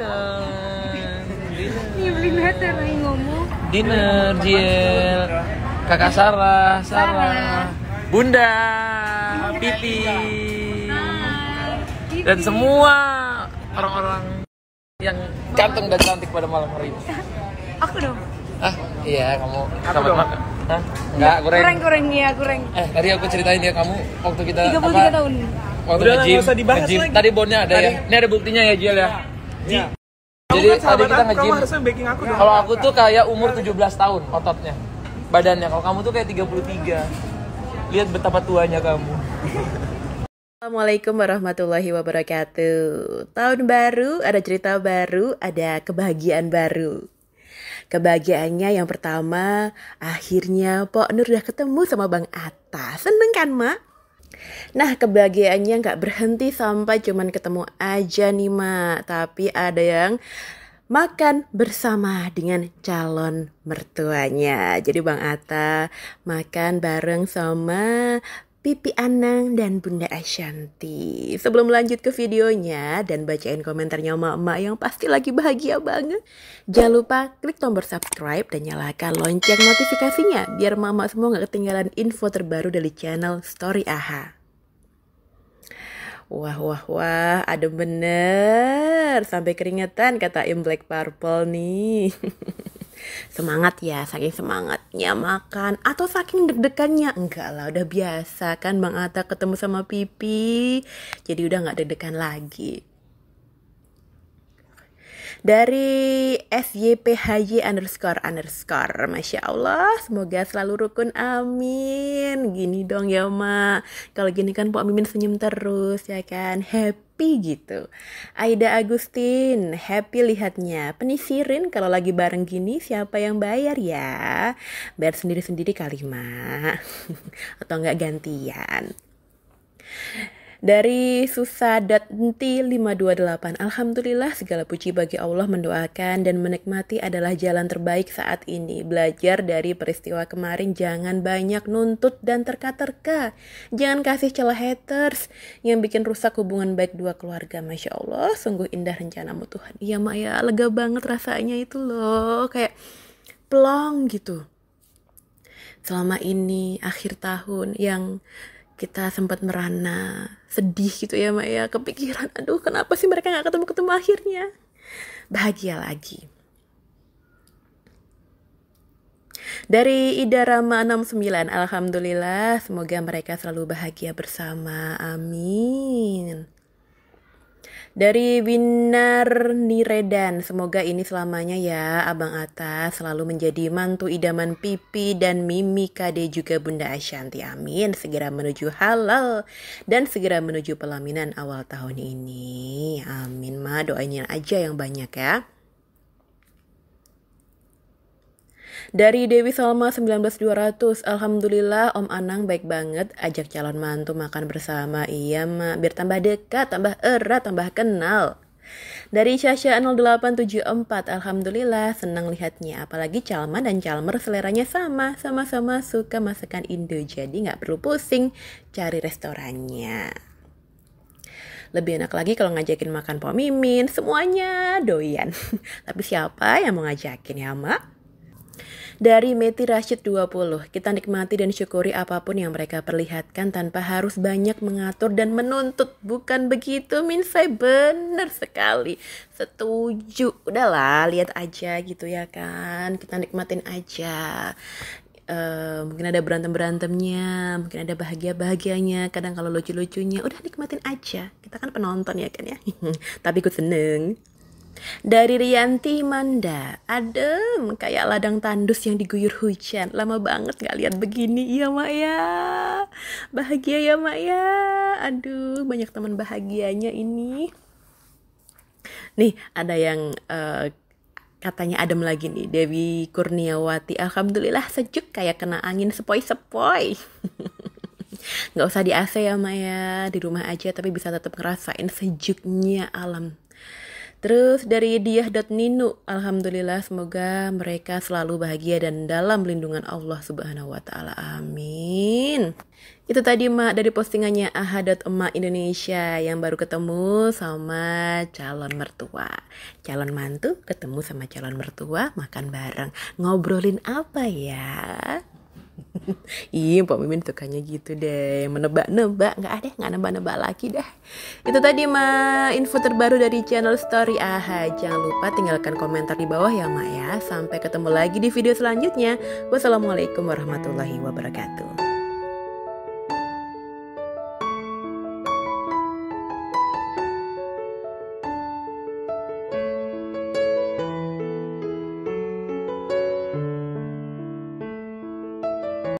dinner nyebelin iya, banget ya, ngomong dinner Jill kakak Sarah Sarah Bunda Piti dan semua orang-orang yang cantik dan cantik pada malam hari ini aku dong ah iya kamu aku dong Hah? Enggak, goreng. Goreng-goreng ya, goreng. Eh, tadi aku ceritain ya kamu waktu kita 33 apa, tahun. Waktu Udah nge-gym, Lagi. Tadi bonnya ada ya. Ini ada buktinya ya, Jill ya. Ji. Ya. Jadi kan ada kita nge-gym. Ya. Kalau aku tuh kayak umur 17 tahun ototnya. Badannya kalau kamu tuh kayak 33. Lihat betapa tuanya kamu. Assalamualaikum warahmatullahi wabarakatuh. Tahun baru, ada cerita baru, ada kebahagiaan baru. Kebahagiaannya yang pertama, akhirnya Pok Nur udah ketemu sama Bang Atta. Seneng kan, Mak? Nah, kebahagiaannya nggak berhenti sampai cuman ketemu aja nih, Mak. Tapi ada yang makan bersama dengan calon mertuanya. Jadi Bang Atta makan bareng sama Pipi Anang dan Bunda Ashanti. Sebelum lanjut ke videonya dan bacain komentarnya emak-emak yang pasti lagi bahagia banget, jangan lupa klik tombol subscribe dan nyalakan lonceng notifikasinya biar mama semua gak ketinggalan info terbaru dari channel Story Aha. Wah, wah, wah, ada bener. Sampai keringetan kata Imlek Purple nih. semangat ya saking semangatnya makan atau saking deg-degannya enggak lah udah biasa kan Bang Ata ketemu sama Pipi jadi udah nggak deg-degan lagi dari SYPHY underscore underscore Masya Allah semoga selalu rukun amin gini dong ya mak kalau gini kan Pak Mimin senyum terus ya kan happy happy gitu. Aida Agustin, happy lihatnya. Penisirin kalau lagi bareng gini siapa yang bayar ya? Bayar sendiri-sendiri kali, Atau enggak gantian. Dari susa.enti528, Alhamdulillah segala puji bagi Allah mendoakan dan menikmati adalah jalan terbaik saat ini. Belajar dari peristiwa kemarin, jangan banyak nuntut dan terka-terka. Jangan kasih celah haters yang bikin rusak hubungan baik dua keluarga. Masya Allah, sungguh indah rencanamu Tuhan. Iya mak ya, lega banget rasanya itu loh. Kayak plong gitu. Selama ini, akhir tahun yang kita sempat merana sedih gitu ya Mbak ya kepikiran aduh kenapa sih mereka nggak ketemu ketemu akhirnya bahagia lagi dari Rama 69 Alhamdulillah semoga mereka selalu bahagia bersama amin dari Winar Niredan, semoga ini selamanya ya Abang Atta selalu menjadi mantu idaman Pipi dan Mimi Kade juga Bunda Ashanti. Amin. Segera menuju halal dan segera menuju pelaminan awal tahun ini. Amin ma, doainnya aja yang banyak ya. Dari Dewi Salma 19200, Alhamdulillah Om Anang baik banget, ajak calon mantu makan bersama, iya mak, biar tambah dekat, tambah erat, tambah kenal. Dari Syasha 0874, Alhamdulillah senang lihatnya, apalagi Calma dan Calmer seleranya sama, sama-sama suka masakan Indo, jadi nggak perlu pusing cari restorannya lebih enak lagi kalau ngajakin makan Pomimin, semuanya doyan tapi siapa yang mau ngajakin ya mak dari Meti Rashid 20, kita nikmati dan syukuri apapun yang mereka perlihatkan tanpa harus banyak mengatur dan menuntut. Bukan begitu, Min saya benar sekali. Setuju. Udahlah, lihat aja gitu ya kan. Kita nikmatin aja. Uh, mungkin ada berantem berantemnya mungkin ada bahagia bahagianya kadang kalau lucu lucunya udah nikmatin aja kita kan penonton ya kan ya tapi gue seneng dari Rianti Manda, adem kayak ladang tandus yang diguyur hujan. Lama banget nggak lihat begini, iya mak ya. Bahagia ya mak ya. Aduh, banyak teman bahagianya ini. Nih, ada yang uh, katanya adem lagi nih Dewi Kurniawati Alhamdulillah sejuk kayak kena angin sepoi-sepoi nggak usah di AC ya Maya di rumah aja tapi bisa tetap ngerasain sejuknya alam Terus dari diah.ninu, alhamdulillah semoga mereka selalu bahagia dan dalam lindungan Allah Subhanahu wa taala. Amin. Itu tadi Mak dari postingannya Ahadat Emak Indonesia yang baru ketemu sama calon mertua. Calon mantu ketemu sama calon mertua makan bareng. Ngobrolin apa ya? Iya, Pak Mimin sukanya gitu deh, menebak-nebak, nggak ada, nggak nebak-nebak lagi deh. Itu tadi Ma, info terbaru dari channel Story Aha. Jangan lupa tinggalkan komentar di bawah ya Ma ya. Sampai ketemu lagi di video selanjutnya. Wassalamualaikum warahmatullahi wabarakatuh.